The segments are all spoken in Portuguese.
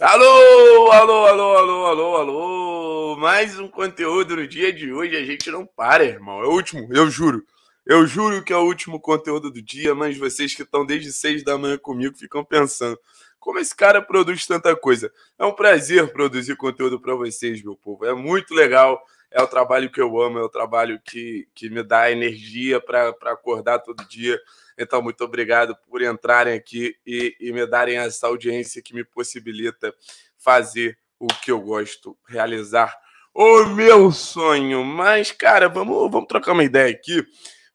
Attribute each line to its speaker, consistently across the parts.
Speaker 1: Alô, alô, alô, alô, alô, alô. Mais um conteúdo no dia de hoje. A gente não para, irmão. É o último, eu juro. Eu juro que é o último conteúdo do dia, mas vocês que estão desde seis da manhã comigo ficam pensando como esse cara produz tanta coisa. É um prazer produzir conteúdo para vocês, meu povo. É muito legal é o trabalho que eu amo, é o trabalho que, que me dá energia para acordar todo dia. Então, muito obrigado por entrarem aqui e, e me darem essa audiência que me possibilita fazer o que eu gosto, realizar o meu sonho. Mas, cara, vamos, vamos trocar uma ideia aqui,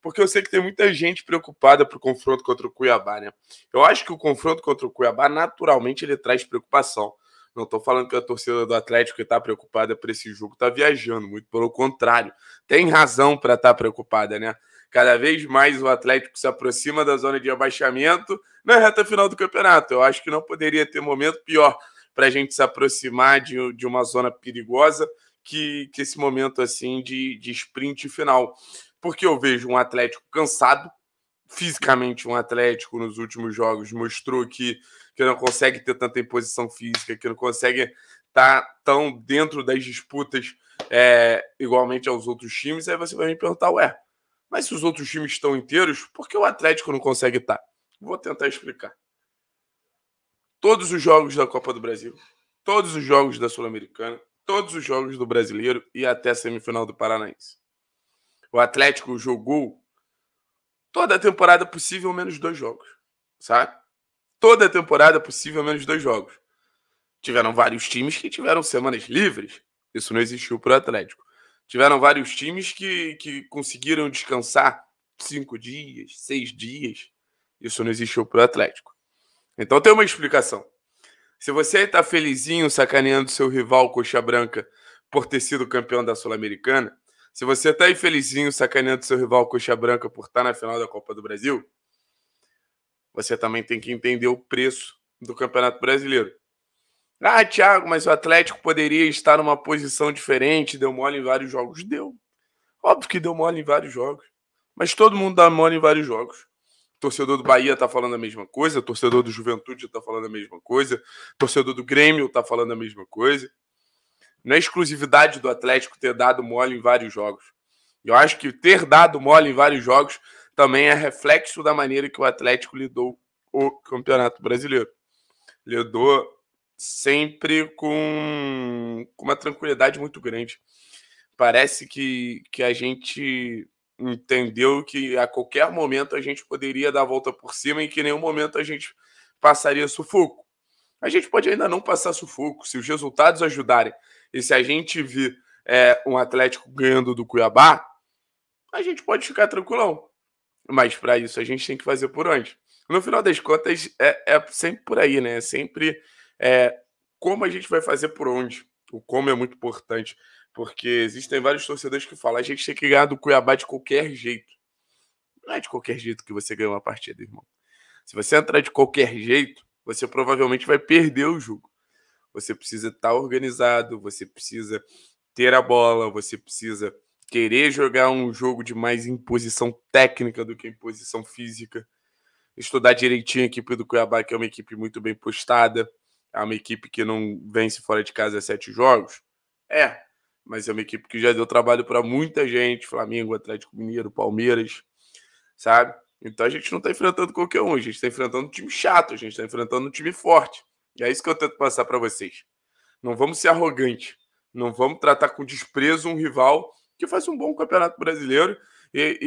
Speaker 1: porque eu sei que tem muita gente preocupada para o confronto contra o Cuiabá, né? Eu acho que o confronto contra o Cuiabá, naturalmente, ele traz preocupação. Não estou falando que a torcida do Atlético está preocupada por esse jogo, está viajando, muito pelo contrário. Tem razão para estar tá preocupada, né? Cada vez mais o Atlético se aproxima da zona de abaixamento na reta final do campeonato. Eu acho que não poderia ter momento pior para a gente se aproximar de, de uma zona perigosa que, que esse momento assim de, de sprint final. Porque eu vejo um Atlético cansado, fisicamente um Atlético nos últimos jogos mostrou que, que não consegue ter tanta imposição física, que não consegue estar tá tão dentro das disputas é, igualmente aos outros times, aí você vai me perguntar, ué, mas se os outros times estão inteiros, por que o Atlético não consegue estar? Tá? Vou tentar explicar. Todos os jogos da Copa do Brasil, todos os jogos da Sul-Americana, todos os jogos do Brasileiro e até a semifinal do Paranaense. O Atlético jogou Toda temporada é possível, menos dois jogos. Sabe? Toda temporada é possível, menos dois jogos. Tiveram vários times que tiveram semanas livres. Isso não existiu para o Atlético. Tiveram vários times que, que conseguiram descansar cinco dias, seis dias. Isso não existiu para o Atlético. Então tem uma explicação. Se você está felizinho sacaneando seu rival Coxa Branca por ter sido campeão da Sul-Americana, se você tá aí felizinho sacaneando seu rival Coxa Branca por estar tá na final da Copa do Brasil, você também tem que entender o preço do Campeonato Brasileiro. Ah, Thiago, mas o Atlético poderia estar numa posição diferente, deu mole em vários jogos. Deu. Óbvio que deu mole em vários jogos. Mas todo mundo dá mole em vários jogos. torcedor do Bahia tá falando a mesma coisa, torcedor do Juventude tá falando a mesma coisa, torcedor do Grêmio tá falando a mesma coisa. Não é exclusividade do Atlético ter dado mole em vários jogos. Eu acho que ter dado mole em vários jogos também é reflexo da maneira que o Atlético lidou o Campeonato Brasileiro. Lidou sempre com, com uma tranquilidade muito grande. Parece que, que a gente entendeu que a qualquer momento a gente poderia dar a volta por cima e que em nenhum momento a gente passaria sufoco. A gente pode ainda não passar sufoco se os resultados ajudarem, e se a gente vir é, um Atlético ganhando do Cuiabá, a gente pode ficar tranquilão. Mas para isso a gente tem que fazer por onde? No final das contas, é, é sempre por aí, né? É sempre é, como a gente vai fazer por onde. O como é muito importante, porque existem vários torcedores que falam: a gente tem que ganhar do Cuiabá de qualquer jeito. Não é de qualquer jeito que você ganha uma partida, irmão. Se você entrar de qualquer jeito, você provavelmente vai perder o jogo você precisa estar tá organizado, você precisa ter a bola, você precisa querer jogar um jogo de mais imposição técnica do que imposição física, estudar direitinho a equipe do Cuiabá, que é uma equipe muito bem postada, é uma equipe que não vence fora de casa sete jogos. É, mas é uma equipe que já deu trabalho para muita gente, Flamengo, Atlético Mineiro, Palmeiras, sabe? Então a gente não está enfrentando qualquer um, a gente está enfrentando um time chato, a gente está enfrentando um time forte. E é isso que eu tento passar para vocês. Não vamos ser arrogantes. Não vamos tratar com desprezo um rival que faz um bom campeonato brasileiro e,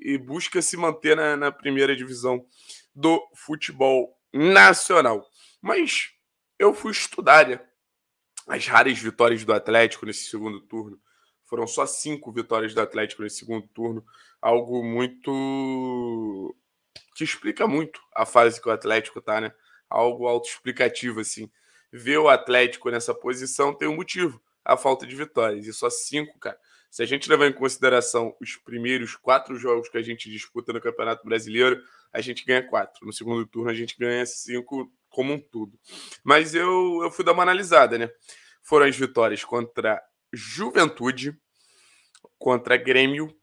Speaker 1: e, e busca se manter na, na primeira divisão do futebol nacional. Mas eu fui estudar né? as raras vitórias do Atlético nesse segundo turno. Foram só cinco vitórias do Atlético nesse segundo turno. Algo muito. que explica muito a fase que o Atlético tá, né? algo autoexplicativo assim. Ver o Atlético nessa posição tem um motivo, a falta de vitórias. E só cinco, cara. Se a gente levar em consideração os primeiros quatro jogos que a gente disputa no Campeonato Brasileiro, a gente ganha quatro. No segundo turno, a gente ganha cinco como um todo. Mas eu, eu fui dar uma analisada, né? Foram as vitórias contra Juventude, contra Grêmio,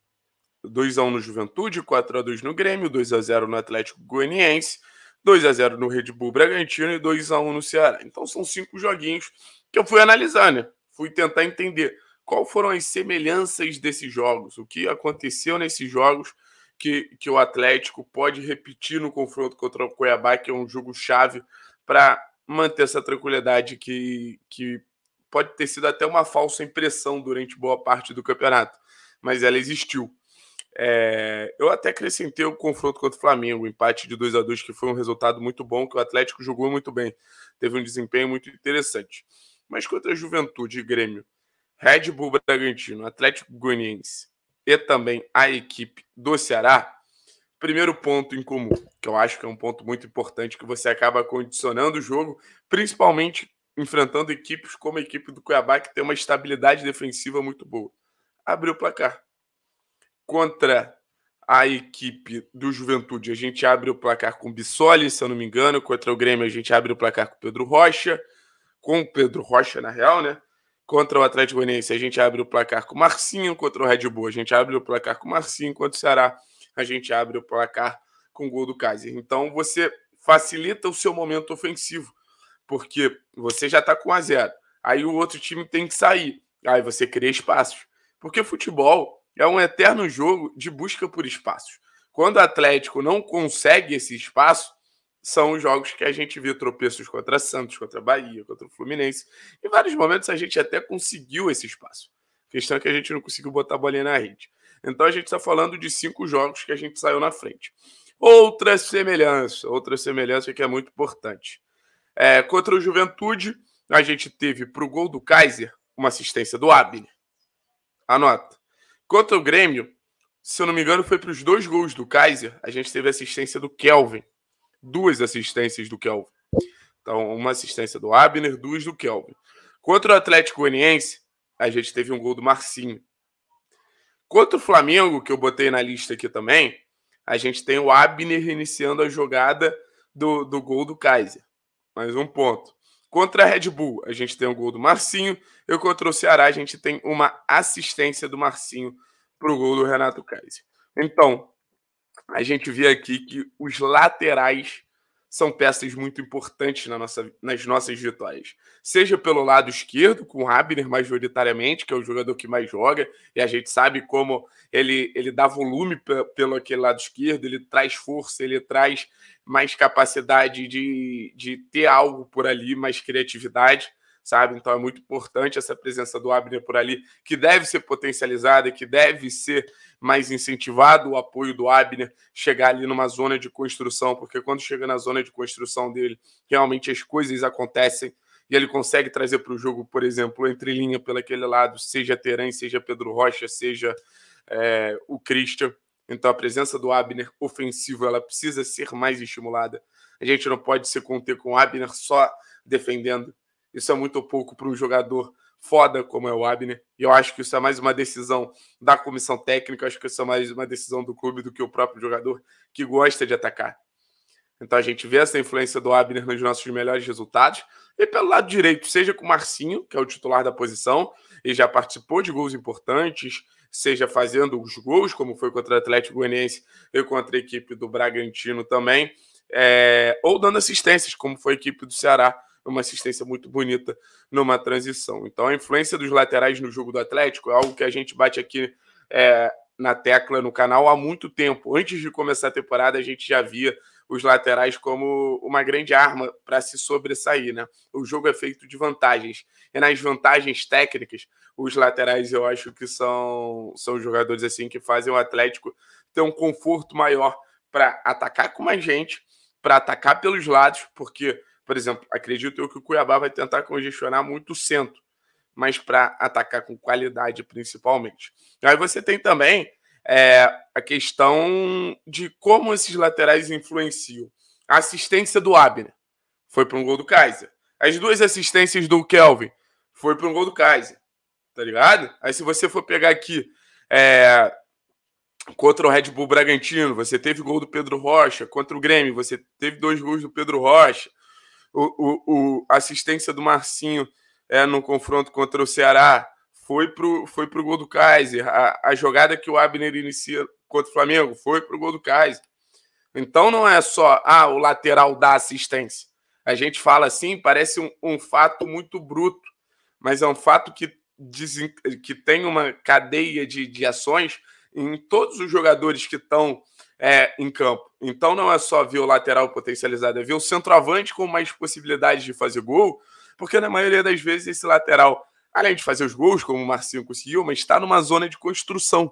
Speaker 1: 2x1 no Juventude, 4x2 no Grêmio, 2x0 no Atlético Goianiense, 2 a 0 no Red Bull Bragantino e 2 a 1 no Ceará. Então são cinco joguinhos que eu fui analisar, né? Fui tentar entender qual foram as semelhanças desses jogos, o que aconteceu nesses jogos que, que o Atlético pode repetir no confronto contra o Cuiabá, que é um jogo chave para manter essa tranquilidade que, que pode ter sido até uma falsa impressão durante boa parte do campeonato, mas ela existiu. É, eu até acrescentei o confronto contra o Flamengo, o empate de 2 a 2 que foi um resultado muito bom, que o Atlético jogou muito bem, teve um desempenho muito interessante. Mas contra a Juventude e Grêmio, Red Bull Bragantino, Atlético Goianiense e também a equipe do Ceará, primeiro ponto em comum, que eu acho que é um ponto muito importante, que você acaba condicionando o jogo, principalmente enfrentando equipes como a equipe do Cuiabá, que tem uma estabilidade defensiva muito boa. Abriu o placar contra a equipe do Juventude, a gente abre o placar com o Bissoli, se eu não me engano. Contra o Grêmio, a gente abre o placar com o Pedro Rocha. Com o Pedro Rocha, na real, né? Contra o Atlético Goianiense, a gente abre o placar com o Marcinho. Contra o Red Bull, a gente abre o placar com o Marcinho. Contra o Ceará, a gente abre o placar com o gol do Kaiser. Então, você facilita o seu momento ofensivo, porque você já está com a zero Aí o outro time tem que sair. Aí você cria espaços. Porque futebol é um eterno jogo de busca por espaços. Quando o Atlético não consegue esse espaço, são os jogos que a gente viu tropeços contra Santos, contra Bahia, contra o Fluminense. Em vários momentos a gente até conseguiu esse espaço. A questão é que a gente não conseguiu botar a bolinha na rede. Então a gente está falando de cinco jogos que a gente saiu na frente. Outra semelhança, outra semelhança que é muito importante. É, contra o Juventude, a gente teve para o gol do Kaiser uma assistência do Abner. Anota. Quanto ao Grêmio, se eu não me engano, foi para os dois gols do Kaiser. A gente teve assistência do Kelvin. Duas assistências do Kelvin. Então, uma assistência do Abner, duas do Kelvin. Contra o Atlético Goianiense, a gente teve um gol do Marcinho. Contra o Flamengo, que eu botei na lista aqui também, a gente tem o Abner iniciando a jogada do, do gol do Kaiser. Mais um ponto. Contra a Red Bull, a gente tem um gol do Marcinho. eu contra o Ceará, a gente tem uma assistência do Marcinho para o gol do Renato Kaiser. Então, a gente vê aqui que os laterais são peças muito importantes na nossa, nas nossas vitórias. Seja pelo lado esquerdo, com o Rabner majoritariamente, que é o jogador que mais joga, e a gente sabe como ele, ele dá volume pelo aquele lado esquerdo, ele traz força, ele traz mais capacidade de, de ter algo por ali, mais criatividade sabe? Então é muito importante essa presença do Abner por ali, que deve ser potencializada, que deve ser mais incentivado o apoio do Abner chegar ali numa zona de construção, porque quando chega na zona de construção dele, realmente as coisas acontecem e ele consegue trazer para o jogo, por exemplo, entre linha pelo aquele lado, seja Teran, seja Pedro Rocha, seja é, o Christian. Então a presença do Abner ofensivo ela precisa ser mais estimulada. A gente não pode se conter com o Abner só defendendo. Isso é muito pouco para um jogador foda como é o Abner. E eu acho que isso é mais uma decisão da comissão técnica, acho que isso é mais uma decisão do clube do que o próprio jogador que gosta de atacar. Então a gente vê essa influência do Abner nos nossos melhores resultados. E pelo lado direito, seja com o Marcinho, que é o titular da posição, e já participou de gols importantes, seja fazendo os gols, como foi contra o Atlético Goianiense e contra a equipe do Bragantino também, é... ou dando assistências, como foi a equipe do Ceará uma assistência muito bonita numa transição. Então, a influência dos laterais no jogo do Atlético é algo que a gente bate aqui é, na tecla no canal há muito tempo. Antes de começar a temporada, a gente já via os laterais como uma grande arma para se sobressair, né? O jogo é feito de vantagens. E nas vantagens técnicas, os laterais eu acho que são, são jogadores assim que fazem o Atlético ter um conforto maior para atacar com mais gente, para atacar pelos lados, porque por exemplo, acredito eu que o Cuiabá vai tentar congestionar muito o centro, mas para atacar com qualidade principalmente. Aí você tem também é, a questão de como esses laterais influenciam. A assistência do Abner foi para um gol do Kaiser. As duas assistências do Kelvin foi para um gol do Kaiser. Tá ligado? Aí se você for pegar aqui é, contra o Red Bull Bragantino, você teve gol do Pedro Rocha. Contra o Grêmio, você teve dois gols do Pedro Rocha o, o, o assistência do Marcinho é, no confronto contra o Ceará foi pro, foi pro gol do Kaiser. A, a jogada que o Abner inicia contra o Flamengo foi pro gol do Kaiser. Então não é só ah, o lateral dá assistência. A gente fala assim, parece um, um fato muito bruto, mas é um fato que, desen... que tem uma cadeia de, de ações em todos os jogadores que estão é, em campo. Então não é só ver o lateral potencializado, é ver o centroavante com mais possibilidades de fazer gol, porque na maioria das vezes esse lateral, além de fazer os gols, como o Marcinho conseguiu, mas está numa zona de construção,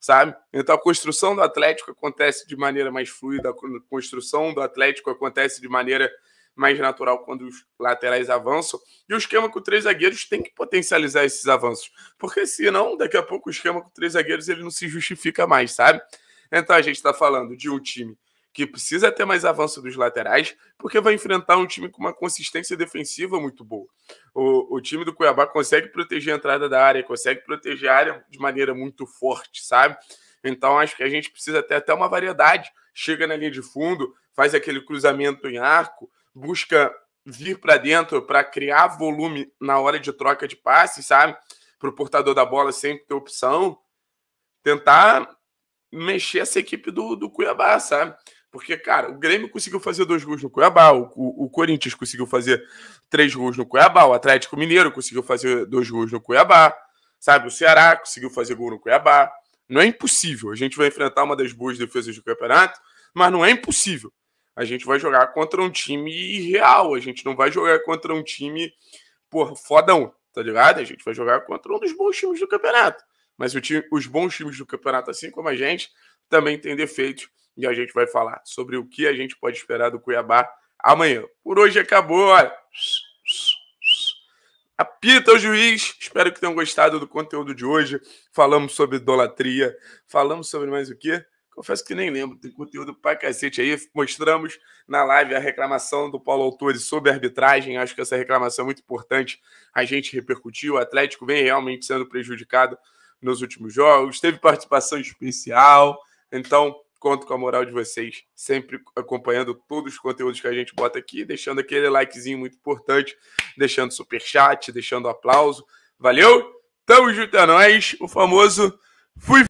Speaker 1: sabe? Então a construção do Atlético acontece de maneira mais fluida, a construção do Atlético acontece de maneira mais natural quando os laterais avançam. E o esquema com três zagueiros tem que potencializar esses avanços. Porque senão, daqui a pouco, o esquema com três zagueiros ele não se justifica mais, sabe? Então a gente está falando de um time que precisa ter mais avanço dos laterais, porque vai enfrentar um time com uma consistência defensiva muito boa. O, o time do Cuiabá consegue proteger a entrada da área, consegue proteger a área de maneira muito forte, sabe? Então acho que a gente precisa ter até uma variedade. Chega na linha de fundo, faz aquele cruzamento em arco, busca vir para dentro para criar volume na hora de troca de passes, sabe? Para o portador da bola sempre ter opção. Tentar mexer essa equipe do, do Cuiabá, sabe? Porque, cara, o Grêmio conseguiu fazer dois gols no Cuiabá, o, o, Corinthians conseguiu fazer três gols no Cuiabá, o Atlético Mineiro conseguiu fazer dois gols no Cuiabá, sabe? O Ceará conseguiu fazer gol no Cuiabá. Não é impossível. A gente vai enfrentar uma das boas defesas do campeonato, mas não é impossível. A gente vai jogar contra um time real, a gente não vai jogar contra um time, porra, fodão, tá ligado? A gente vai jogar contra um dos bons times do campeonato. Mas time, os bons times do campeonato, assim como a gente, também têm defeitos. E a gente vai falar sobre o que a gente pode esperar do Cuiabá amanhã. Por hoje acabou, olha. Apita o juiz. Espero que tenham gostado do conteúdo de hoje. Falamos sobre idolatria. Falamos sobre mais o quê? Confesso que nem lembro. Tem conteúdo pra cacete aí. Mostramos na live a reclamação do Paulo Autores sobre a arbitragem. Acho que essa reclamação é muito importante. A gente repercutiu. O Atlético vem realmente sendo prejudicado nos últimos jogos, teve participação especial. Então, conto com a moral de vocês, sempre acompanhando todos os conteúdos que a gente bota aqui, deixando aquele likezinho muito importante, deixando super chat, deixando aplauso. Valeu? Tamo junto a é nós, o famoso fui